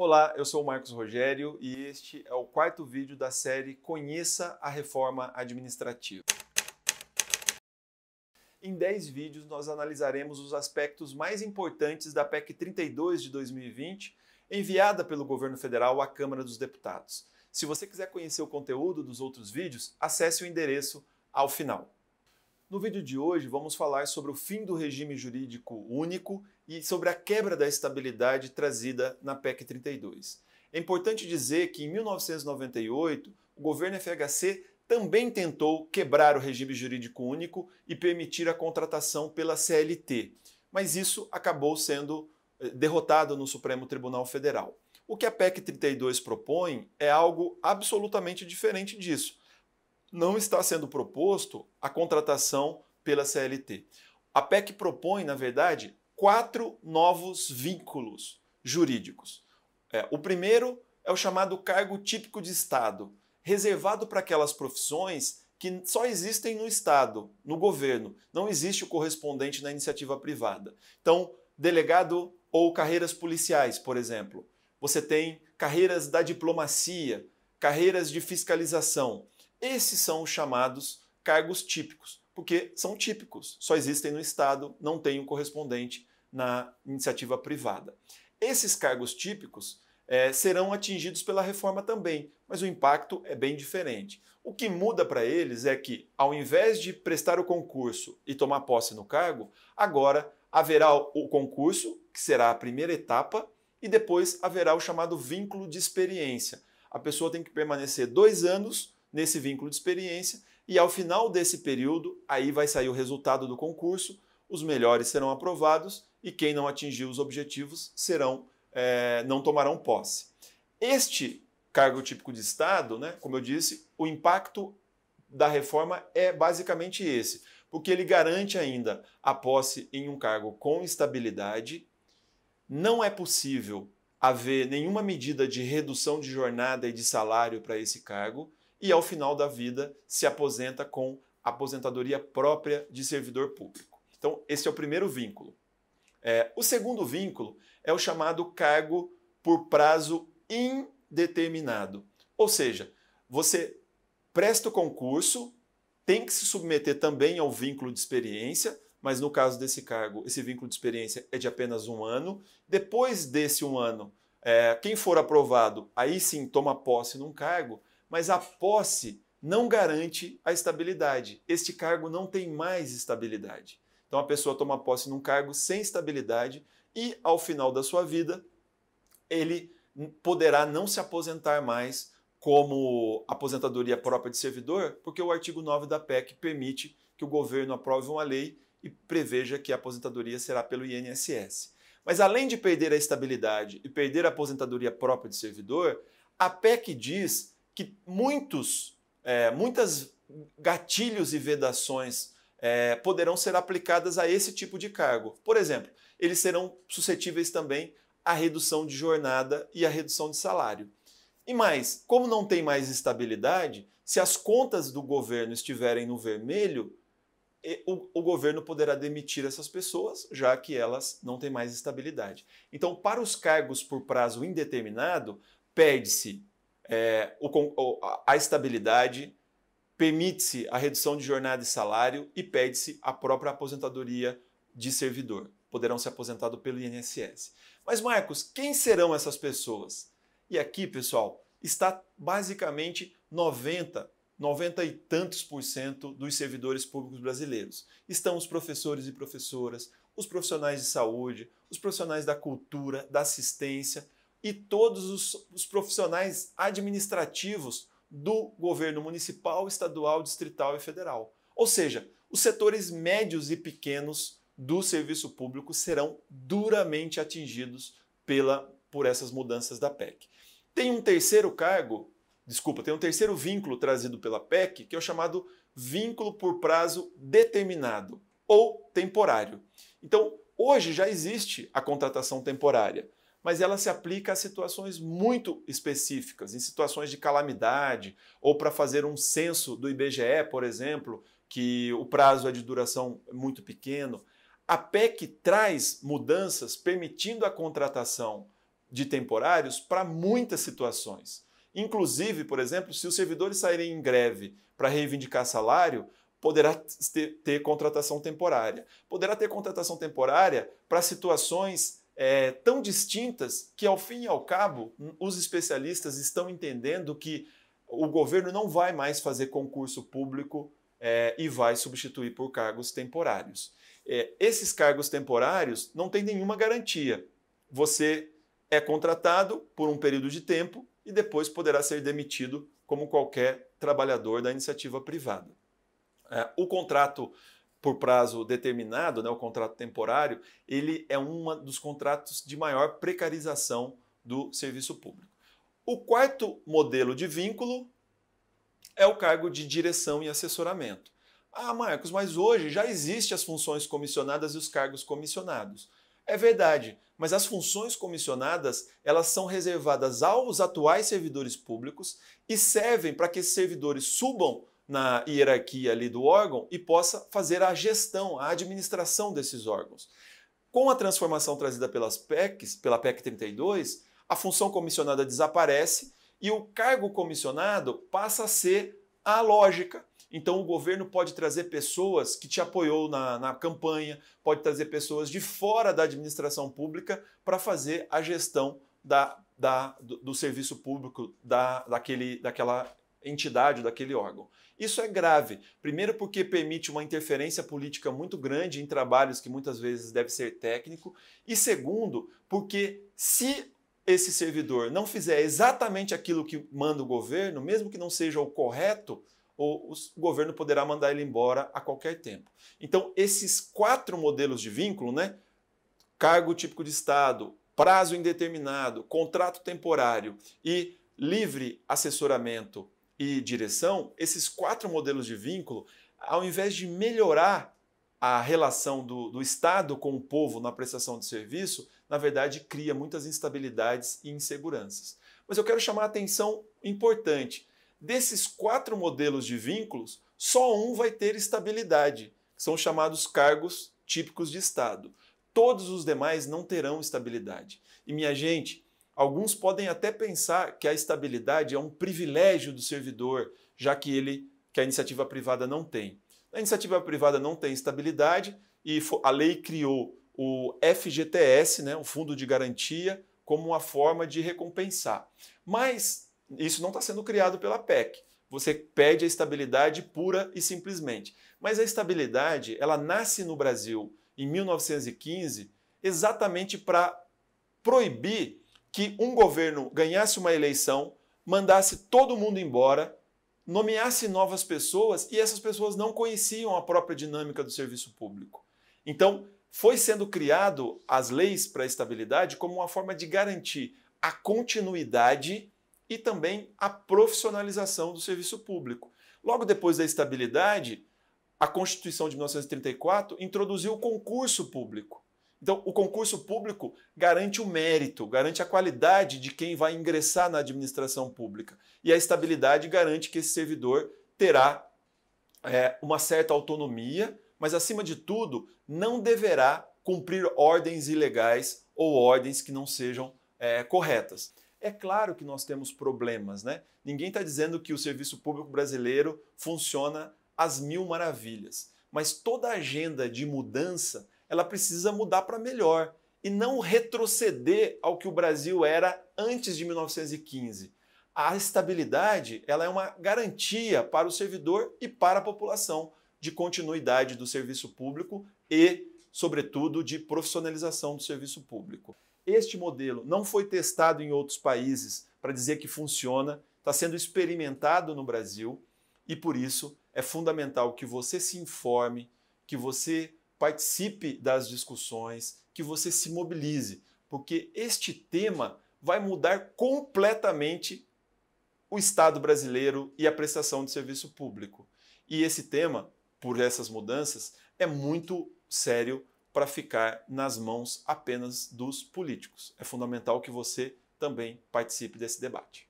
Olá, eu sou o Marcos Rogério e este é o quarto vídeo da série Conheça a Reforma Administrativa. Em 10 vídeos, nós analisaremos os aspectos mais importantes da PEC 32 de 2020, enviada pelo governo federal à Câmara dos Deputados. Se você quiser conhecer o conteúdo dos outros vídeos, acesse o endereço ao final. No vídeo de hoje, vamos falar sobre o fim do regime jurídico único e sobre a quebra da estabilidade trazida na PEC 32. É importante dizer que em 1998, o governo FHC também tentou quebrar o regime jurídico único e permitir a contratação pela CLT, mas isso acabou sendo eh, derrotado no Supremo Tribunal Federal. O que a PEC 32 propõe é algo absolutamente diferente disso. Não está sendo proposto a contratação pela CLT. A PEC propõe, na verdade, quatro novos vínculos jurídicos. É, o primeiro é o chamado cargo típico de Estado, reservado para aquelas profissões que só existem no Estado, no governo. Não existe o correspondente na iniciativa privada. Então, delegado ou carreiras policiais, por exemplo. Você tem carreiras da diplomacia, carreiras de fiscalização. Esses são os chamados cargos típicos, porque são típicos, só existem no Estado, não tem um correspondente na iniciativa privada. Esses cargos típicos é, serão atingidos pela reforma também, mas o impacto é bem diferente. O que muda para eles é que, ao invés de prestar o concurso e tomar posse no cargo, agora haverá o concurso, que será a primeira etapa, e depois haverá o chamado vínculo de experiência. A pessoa tem que permanecer dois anos nesse vínculo de experiência e, ao final desse período, aí vai sair o resultado do concurso os melhores serão aprovados e quem não atingiu os objetivos serão é, não tomarão posse. Este cargo típico de Estado, né, como eu disse, o impacto da reforma é basicamente esse, porque ele garante ainda a posse em um cargo com estabilidade. Não é possível haver nenhuma medida de redução de jornada e de salário para esse cargo, e ao final da vida se aposenta com aposentadoria própria de servidor público. Então, esse é o primeiro vínculo. É, o segundo vínculo é o chamado cargo por prazo indeterminado. Ou seja, você presta o concurso, tem que se submeter também ao vínculo de experiência, mas no caso desse cargo, esse vínculo de experiência é de apenas um ano. Depois desse um ano, é, quem for aprovado, aí sim toma posse num cargo, mas a posse não garante a estabilidade. Este cargo não tem mais estabilidade. Então a pessoa toma posse num cargo sem estabilidade e, ao final da sua vida, ele poderá não se aposentar mais como aposentadoria própria de servidor, porque o artigo 9 da PEC permite que o governo aprove uma lei e preveja que a aposentadoria será pelo INSS. Mas além de perder a estabilidade e perder a aposentadoria própria de servidor, a PEC diz que muitos, é, muitas gatilhos e vedações é, poderão ser aplicadas a esse tipo de cargo. Por exemplo, eles serão suscetíveis também à redução de jornada e à redução de salário. E mais, como não tem mais estabilidade, se as contas do governo estiverem no vermelho, o, o, governo poderá demitir essas pessoas, já que elas não têm mais estabilidade. Então, para os cargos por prazo indeterminado, perde-se é, a estabilidade, permite-se a redução de jornada e salário e pede-se a própria aposentadoria de servidor. Poderão ser aposentados pelo INSS. Mas, Marcos, quem serão essas pessoas? E aqui, pessoal, está basicamente 90, 90 e tantos por cento dos servidores públicos brasileiros. Estão os professores e professoras, os profissionais de saúde, os profissionais da cultura, da assistência e todos os, os profissionais administrativos do governo municipal, estadual, distrital e federal. Ou seja, os setores médios e pequenos do serviço público serão duramente atingidos pela, por essas mudanças da PEC. Tem um terceiro cargo, desculpa, tem um terceiro vínculo trazido pela PEC, que é o chamado vínculo por prazo determinado ou temporário. Então, hoje já existe a contratação temporária mas ela se aplica a situações muito específicas, em situações de calamidade, ou para fazer um censo do IBGE, por exemplo, que o prazo é de duração muito pequeno. A PEC traz mudanças permitindo a contratação de temporários para muitas situações. Inclusive, por exemplo, se os servidores saírem em greve para reivindicar salário, poderá ter, ter, contratação temporária. Poderá ter contratação temporária para situações é, tão distintas que, ao fim e ao cabo, os especialistas estão entendendo que o governo não vai mais fazer concurso público é, e vai substituir por cargos temporários. É, esses cargos temporários não têm nenhuma garantia. Você é contratado por um período de tempo e depois poderá ser demitido como qualquer trabalhador da iniciativa privada. É, o contrato por prazo determinado, né, o contrato temporário, ele é um dos contratos de maior precarização do serviço público. O quarto modelo de vínculo é o cargo de direção e assessoramento. Ah, Marcos, mas hoje já existem as funções comissionadas e os cargos comissionados. É verdade, mas as funções comissionadas, elas são reservadas aos atuais servidores públicos e servem para que esses servidores subam na hierarquia ali do órgão e possa fazer a gestão, a administração desses órgãos. Com a transformação trazida pelas PECs, pela PEC 32, a função comissionada desaparece e o cargo comissionado passa a ser a lógica. Então, o governo pode trazer pessoas que te apoiou na, na campanha, pode trazer pessoas de fora da administração pública para fazer a gestão da, da, do, do, serviço público da, daquele, daquela entidade, daquele órgão. Isso é grave, primeiro porque permite uma interferência política muito grande em trabalhos que muitas vezes deve ser técnico, e segundo, porque se esse servidor não fizer exatamente aquilo que manda o governo, mesmo que não seja o correto, o, governo poderá mandar ele embora a qualquer tempo. Então, esses quatro modelos de vínculo, né? Cargo típico de Estado, prazo indeterminado, contrato temporário e livre assessoramento e direção, esses quatro modelos de vínculo, ao invés de melhorar a relação do, do Estado com o povo na prestação de serviço, na verdade cria muitas instabilidades e inseguranças. Mas eu quero chamar a atenção importante. Desses quatro modelos de vínculos, só um vai ter estabilidade, que são chamados cargos típicos de Estado. Todos os demais não terão estabilidade. E minha gente, Alguns podem até pensar que a estabilidade é um privilégio do servidor, já que ele que a iniciativa privada não tem. A iniciativa privada não tem estabilidade e a lei criou o FGTS, né, o Fundo de Garantia, como uma forma de recompensar. Mas isso não está sendo criado pela PEC. Você pede a estabilidade pura e simplesmente. Mas a estabilidade, ela nasce no Brasil em 1915 exatamente para proibir que um governo ganhasse uma eleição, mandasse todo mundo embora, nomeasse novas pessoas e essas pessoas não conheciam a própria dinâmica do serviço público. Então, foi sendo criado as leis para a estabilidade como uma forma de garantir a continuidade e também a profissionalização do serviço público. Logo depois da estabilidade, a Constituição de 1934 introduziu o concurso público. Então, o concurso público garante o mérito, garante a qualidade de quem vai ingressar na administração pública. E a estabilidade garante que esse servidor terá é, uma certa autonomia, mas, acima de tudo, não deverá cumprir ordens ilegais ou ordens que não sejam é, corretas. É claro que nós temos problemas, né? Ninguém está dizendo que o serviço público brasileiro funciona às mil maravilhas, mas toda agenda de mudança ela precisa mudar para melhor e não retroceder ao que o Brasil era antes de 1915. A estabilidade ela é uma garantia para o servidor e para a população de continuidade do serviço público e, sobretudo, de profissionalização do serviço público. Este modelo não foi testado em outros países para dizer que funciona, está sendo experimentado no Brasil e, por isso, é fundamental que você se informe, que você participe das discussões, que você se mobilize, porque este tema vai mudar completamente o Estado brasileiro e a prestação de serviço público. E esse tema, por essas mudanças, é muito sério para ficar nas mãos apenas dos políticos. É fundamental que você também participe desse debate.